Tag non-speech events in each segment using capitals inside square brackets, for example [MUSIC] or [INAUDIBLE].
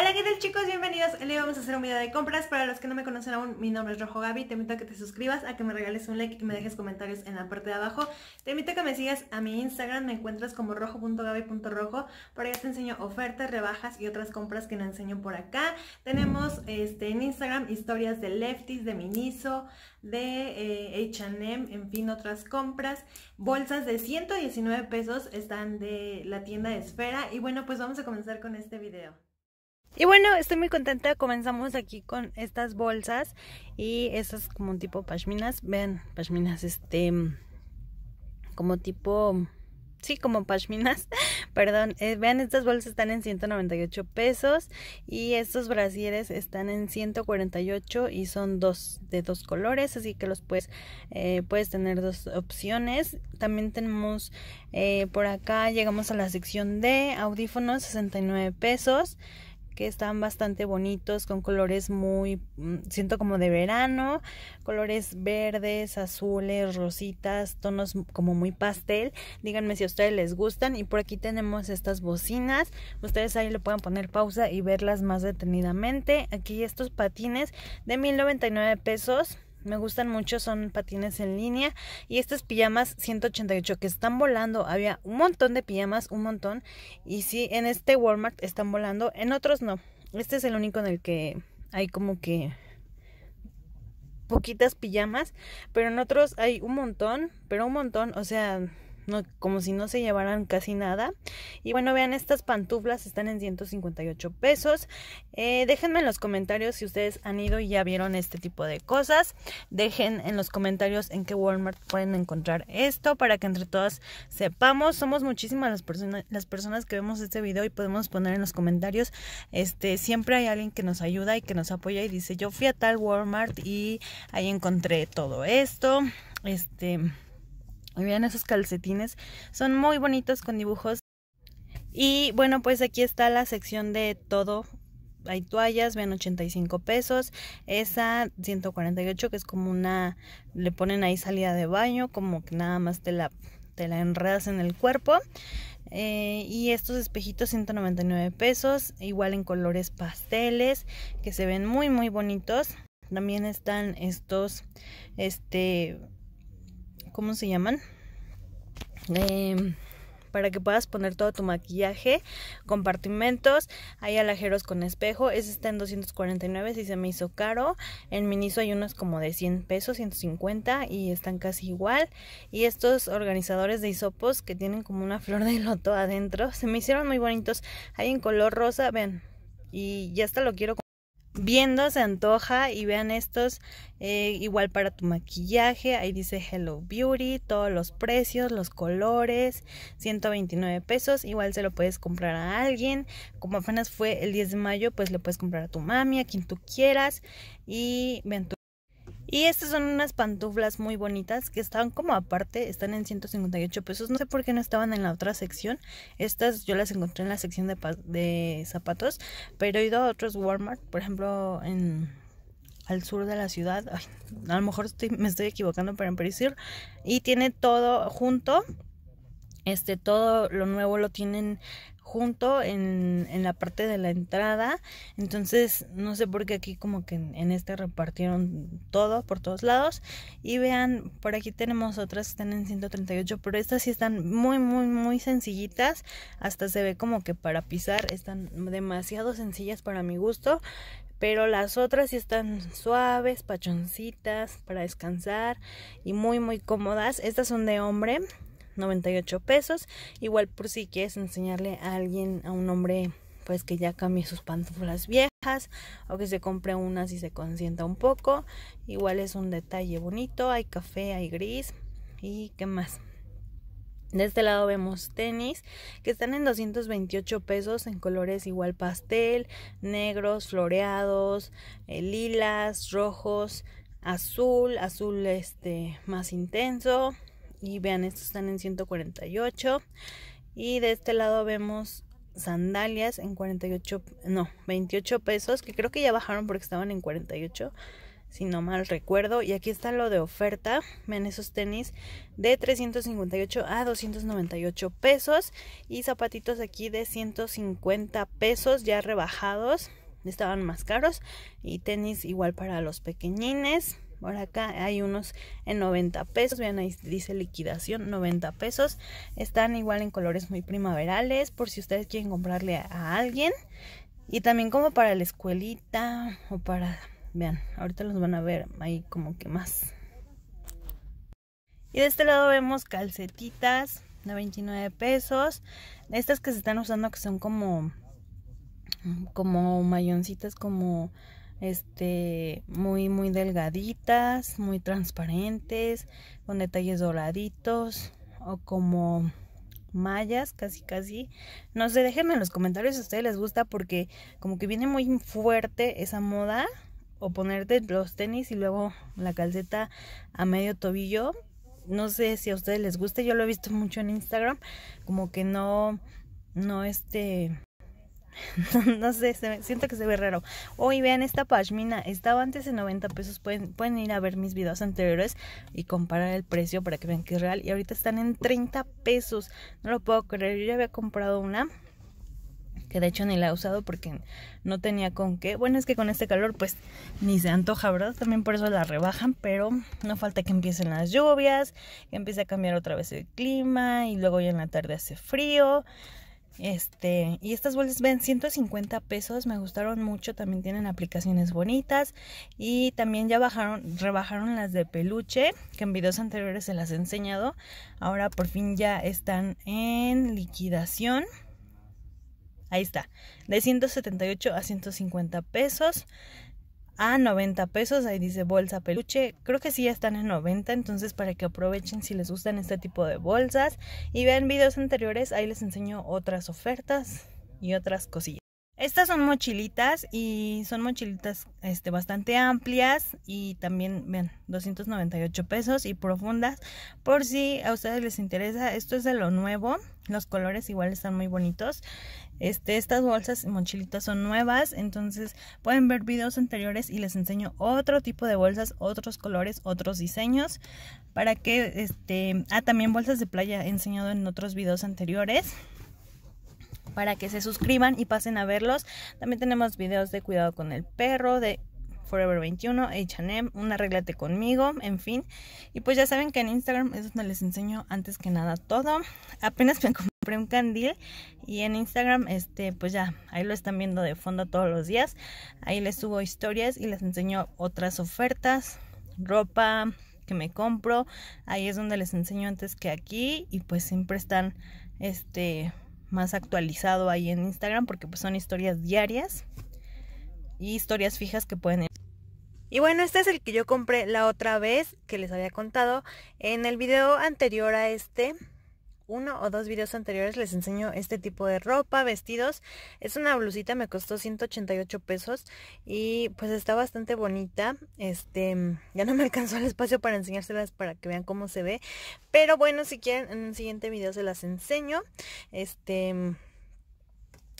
Hola, ¿qué tal chicos? Bienvenidos. Hoy vamos a hacer un video de compras. Para los que no me conocen aún, mi nombre es Rojo Gaby. Te invito a que te suscribas, a que me regales un like y me dejes comentarios en la parte de abajo. Te invito a que me sigas a mi Instagram. Me encuentras como rojo.gaby.rojo. Por ahí te enseño ofertas, rebajas y otras compras que no enseño por acá. Tenemos este, en Instagram historias de Lefties, de Miniso, de H&M, en fin, otras compras. Bolsas de 119 pesos están de la tienda de Esfera. Y bueno, pues vamos a comenzar con este video. Y bueno, estoy muy contenta, comenzamos aquí con estas bolsas y estas como tipo pashminas, vean, pashminas este, como tipo, sí, como pashminas, [LAUGHS] perdón, eh, vean estas bolsas están en 198 pesos y estos brasieres están en 148 y son dos de dos colores, así que los puedes, eh, puedes tener dos opciones. También tenemos eh, por acá, llegamos a la sección de audífonos, 69 pesos que están bastante bonitos, con colores muy, mm, siento como de verano, colores verdes, azules, rositas, tonos como muy pastel. Díganme si a ustedes les gustan. Y por aquí tenemos estas bocinas. Ustedes ahí le pueden poner pausa y verlas más detenidamente. Aquí estos patines de 1099 pesos. Me gustan mucho, son patines en línea. Y estas pijamas 188 que están volando. Había un montón de pijamas, un montón. Y sí, en este Walmart están volando. En otros no. Este es el único en el que hay como que poquitas pijamas. Pero en otros hay un montón. Pero un montón. O sea, como si no se llevaran casi nada. Y bueno, vean, estas pantuflas están en 158 pesos. Eh, déjenme en los comentarios si ustedes han ido y ya vieron este tipo de cosas. Dejen en los comentarios en qué Walmart pueden encontrar esto para que entre todas sepamos. Somos muchísimas las, personas las personas que vemos este video y podemos poner en los comentarios. Este, siempre hay alguien que nos ayuda y que nos apoya y dice, yo fui a tal Walmart y ahí encontré todo esto. Este y vean esos calcetines, son muy bonitos con dibujos. Y bueno, pues aquí está la sección de todo. Hay toallas, vean 85 pesos. Esa 148 que es como una, le ponen ahí salida de baño, como que nada más te la, te la enredas en el cuerpo. Eh, y estos espejitos 199 pesos, igual en colores pasteles, que se ven muy muy bonitos. También están estos, este, ¿cómo se llaman? Em, para que puedas poner todo tu maquillaje, compartimentos, hay alajeros con espejo, ese está en 249 si se me hizo caro, en Miniso hay unos como de 100 pesos, 150 y están casi igual y estos organizadores de hisopos que tienen como una [LAUGHS] flor de loto adentro, se me hicieron muy bonitos, hay en color rosa, ven, y ya hasta lo quiero viendo se antoja y vean estos eh, igual para tu maquillaje ahí dice Hello Beauty todos los precios los colores 129 pesos igual se lo puedes comprar a alguien como apenas fue el 10 de mayo pues le puedes comprar a tu mami a quien tú quieras y vean tu y estas son unas pantuflas muy bonitas que están como aparte, están en 158 pesos. No sé por qué no estaban en la otra sección. Estas yo las encontré en la sección de, de zapatos, pero he ido a otros Walmart, por ejemplo, en al sur de la ciudad. a lo mejor me estoy equivocando, para en Y tiene todo junto. Este, todo lo nuevo lo tienen junto en, la parte de la entrada. Entonces, no sé por qué aquí como que en, este repartieron todo por todos lados. Y vean, por aquí tenemos otras que están en 138, pero estas sí están muy, muy, muy sencillitas. Hasta se ve como que para pisar están demasiado sencillas para mi gusto. Pero las otras sí están suaves, pachoncitas, para descansar y muy, muy cómodas. Estas son de hombre, 98 pesos. Igual por si quieres enseñarle a alguien, a un hombre, pues que ya cambie sus pantuflas viejas o que se compre unas y se consienta un poco. Igual es un detalle bonito. Hay café, hay gris y qué más. De este lado vemos tenis que están en 228 pesos en colores igual pastel, negros, floreados, eh, lilas, rojos, azul, azul este más intenso, y vean, estos están en 148. Y de este lado vemos sandalias en 48, no, 28 pesos, que creo que ya bajaron porque estaban en 48, si no mal recuerdo. Y aquí está lo de oferta, ven esos tenis de 358 a 298 pesos y zapatitos aquí de 150 pesos ya rebajados, estaban más caros y tenis igual para los pequeñines. Por acá hay unos en 90 pesos, vean ahí dice liquidación, 90 pesos. Están igual en colores muy primaverales por si ustedes quieren comprarle a, alguien. Y también como para la escuelita o para... Vean, ahorita los van a ver ahí como que más. Y de este lado vemos calcetitas de 29 pesos. Estas que se están usando que son como... Como mayoncitas, como este muy muy delgaditas, muy transparentes, con detalles doraditos o como mallas, casi casi. No sé, déjenme en los comentarios si a ustedes les gusta porque como que viene muy fuerte esa moda o ponerte los tenis y luego la calceta a medio tobillo. No sé si a ustedes les gusta yo lo he visto mucho en Instagram, como que no no este [LAUGHS] no sé, siento que se ve raro. Hoy vean esta pashmina, estaba antes en 90 pesos, pueden, pueden ir a ver mis videos anteriores y comparar el precio para que vean que es real. Y ahorita están en 30 pesos, no lo puedo creer, yo ya había comprado una que de hecho ni la he usado porque no tenía con qué. Bueno, es que con este calor pues ni se antoja, ¿verdad? También por eso la rebajan, pero no falta que empiecen las lluvias, que empiece a cambiar otra vez el clima y luego ya en la tarde hace frío. Este, y estas bolsas ven 150 pesos, me gustaron mucho, también tienen aplicaciones bonitas y también ya bajaron, rebajaron las de peluche, que en videos anteriores se las he enseñado. Ahora por fin ya están en liquidación. Ahí está, de 178 a 150 pesos a 90 pesos. Ahí dice bolsa peluche. Creo que sí ya están en 90, entonces para que aprovechen si les gustan este tipo de bolsas. Y vean videos anteriores, ahí les enseño otras ofertas y otras cosillas. Estas son mochilitas y son mochilitas este, bastante amplias y también, vean, 298 pesos y profundas. Por si a ustedes les interesa, esto es de lo nuevo. Los colores igual están muy bonitos. Este, estas bolsas y mochilitas son nuevas, entonces pueden ver videos anteriores y les enseño otro tipo de bolsas, otros colores, otros diseños para que, este, ah, también bolsas de playa he enseñado en otros videos anteriores para que se suscriban y pasen a verlos. También tenemos videos de cuidado con el perro, de Forever 21, HM, un Arreglate conmigo, en fin. Y pues ya saben que en Instagram es donde les enseño antes que nada todo. Apenas me [LAUGHS] compré un candil y en Instagram, este, pues ya, ahí lo están viendo de fondo todos los días. Ahí les subo historias y les enseño otras ofertas, ropa que me compro. Ahí es donde les enseño antes que aquí y pues siempre están, este, más actualizado ahí en Instagram porque pues son historias diarias y historias fijas que pueden... Y bueno, este es el que yo compré la otra vez que les había contado en el video anterior a este uno o dos videos anteriores les enseño este tipo de ropa, vestidos. Es una blusita, me costó 188 pesos y pues está bastante bonita. Este, ya no me [LAUGHS] alcanzó el espacio para enseñárselas para que vean cómo se ve. Pero bueno, si quieren, en un siguiente video se las enseño. Este,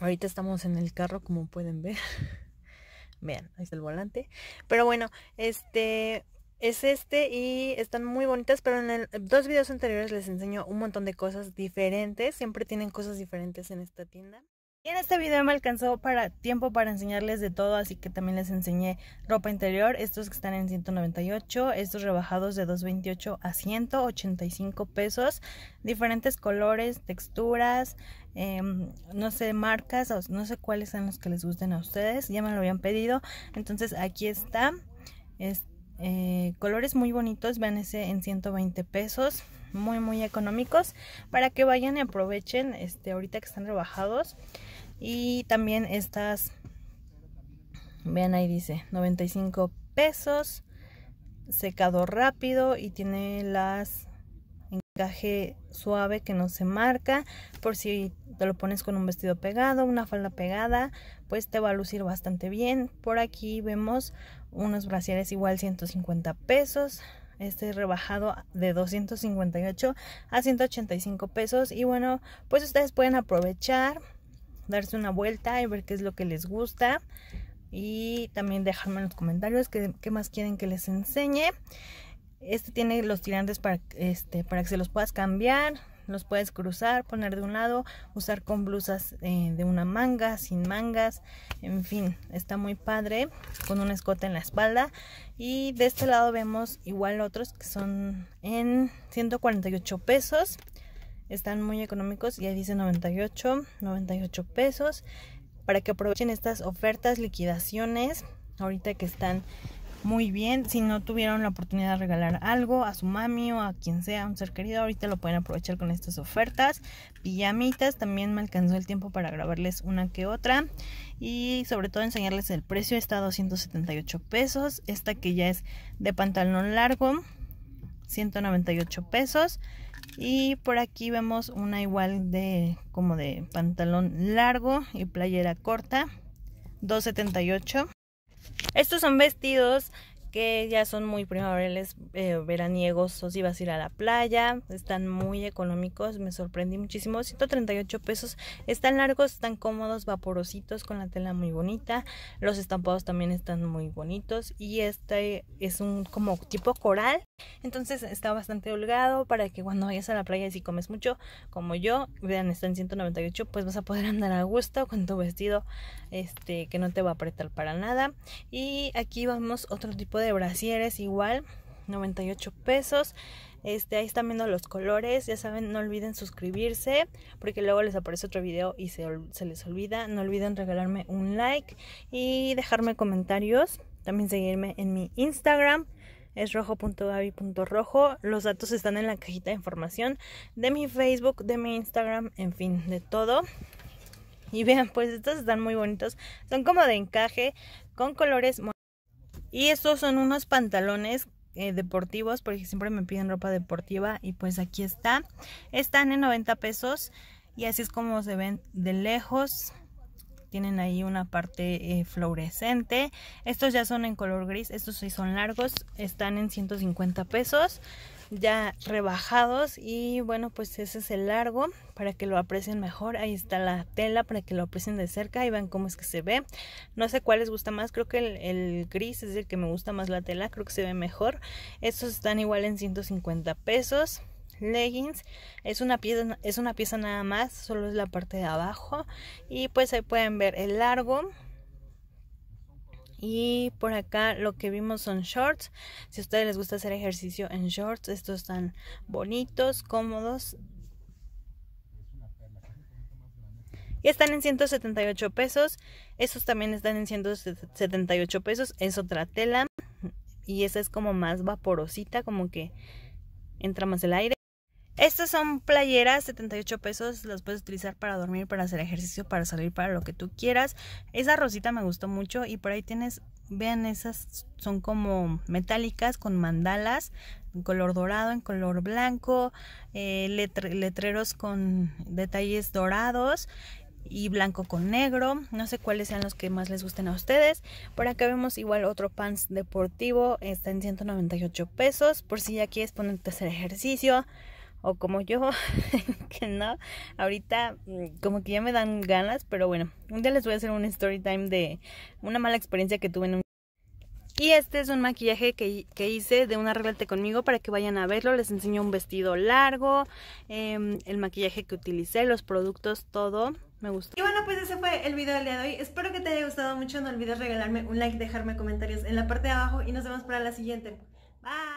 ahorita estamos en el carro como pueden ver. [LAUGHS] Vean, ahí está el volante. Pero bueno, este, es este y están muy bonitas, pero en dos videos anteriores les enseño un montón de cosas diferentes. Siempre tienen cosas diferentes en esta tienda. Y en este video me alcanzó para tiempo para enseñarles de todo, así que también les enseñé ropa interior, estos que están en 198, estos rebajados de 228 a 185 pesos, diferentes colores, texturas, em, no sé, marcas, no sé cuáles son los que les gusten a ustedes, ya me lo habían pedido, entonces aquí está, este eh, colores muy bonitos, vean ese en 120 pesos, muy muy económicos, para que vayan y aprovechen este, ahorita que están rebajados. Y también estas, vean ahí dice, 95 pesos, secado rápido y tiene las encaje suave que no se marca. Por si te lo pones con un vestido pegado, una falda pegada, pues te va a lucir bastante bien. Por aquí vemos unos braciares igual 150 pesos. Este rebajado de 258 a 185 pesos. Y bueno, pues ustedes pueden aprovechar, darse una vuelta y ver qué es lo que les gusta. Y también dejarme en los comentarios que qué más quieren que les enseñe. Este tiene los tirantes para, este, para que se los puedas cambiar, los puedes cruzar, poner de un lado, usar con blusas eh, de una manga, sin mangas, en fin, está muy padre, con un escote en la espalda. Y de este lado vemos igual otros que son en 148 pesos, están muy económicos, y ya dice 98, 98 pesos, para que aprovechen estas ofertas, liquidaciones, ahorita que están muy bien. Si no tuvieron la oportunidad de regalar algo a su mami o a quien sea, un ser querido, ahorita lo pueden aprovechar con estas ofertas. Pijamitas, también me alcanzó el tiempo para grabarles una que otra. Y sobre todo enseñarles el precio. Está a 278 pesos. Esta que ya es de pantalón largo, 198 pesos. Y por aquí vemos una igual de como de pantalón largo y playera corta, 278 estos son vestidos que ya son muy primaverales, eh, veraniegos, o si vas a ir a la playa, están muy económicos, me sorprendí muchísimo, 138 pesos, están largos, están cómodos, vaporositos, con la tela muy bonita, los estampados también están muy bonitos y este es un como tipo coral, entonces está bastante holgado para que cuando vayas a la playa y si comes mucho, como yo, vean, está en 198, pues vas a poder [LAUGHS] andar a gusto con tu vestido, este, que no te va a apretar para nada. Y aquí vamos otro tipo de brasieres igual, 98 pesos. Este, ahí están viendo los colores, ya saben, no olviden suscribirse porque luego les aparece otro video y se, se les olvida. No olviden regalarme un like y dejarme comentarios. También seguirme en mi Instagram, es rojo.gaby.rojo. Los datos están en la cajita de información de mi Facebook, de mi Instagram, en fin, de todo. Y vean, pues estos están muy bonitos. Son como de encaje, con colores y estos son unos pantalones eh, deportivos, porque siempre me piden ropa deportiva y pues aquí está. Están en 90 pesos y así es como se ven de lejos. Tienen ahí una parte eh, fluorescente. Estos ya son en color gris, estos sí son largos, están en 150 pesos ya rebajados y bueno pues ese es el largo para que lo aprecien mejor ahí está la tela para que lo aprecien de cerca y vean cómo es que se ve no sé cuál les gusta más creo que el, el gris es el que me gusta más la tela creo que se ve mejor estos están igual en 150 pesos leggings es una pieza es una pieza nada más solo es la parte de abajo y pues ahí pueden ver el largo y por acá lo que vimos son shorts. Si a ustedes les gusta hacer ejercicio en shorts, estos están bonitos, cómodos. Y están en 178 pesos. Estos también están en 178 pesos. Es otra tela. Y esa es como más vaporosita, como que entra más el aire. Estas son playeras, 78 pesos, las puedes utilizar para dormir, para hacer ejercicio, para salir, para lo que tú quieras. Esa rosita me gustó mucho y por ahí tienes, vean esas, son como metálicas con mandalas, en color dorado, en color blanco, eh, letreros con detalles dorados y blanco con negro. No sé cuáles sean los que más les gusten a ustedes. Por acá vemos igual otro pants deportivo. Está en 198 pesos. Por si ya quieres ponerte a hacer ejercicio o como yo, [LAUGHS] que no, ahorita mm, como que ya me dan ganas, pero bueno, un día les voy a hacer un story time de una mala experiencia que tuve en un... Y este es un maquillaje que, hice de un arreglate este conmigo para que vayan a verlo. Les enseño un vestido largo, em, el maquillaje que utilicé, los productos, todo. Me gustó. Y bueno, pues ese fue el video del día de hoy. Espero que te haya gustado mucho. No olvides regalarme un like, dejarme comentarios en la parte de abajo y nos vemos para la siguiente. Bye.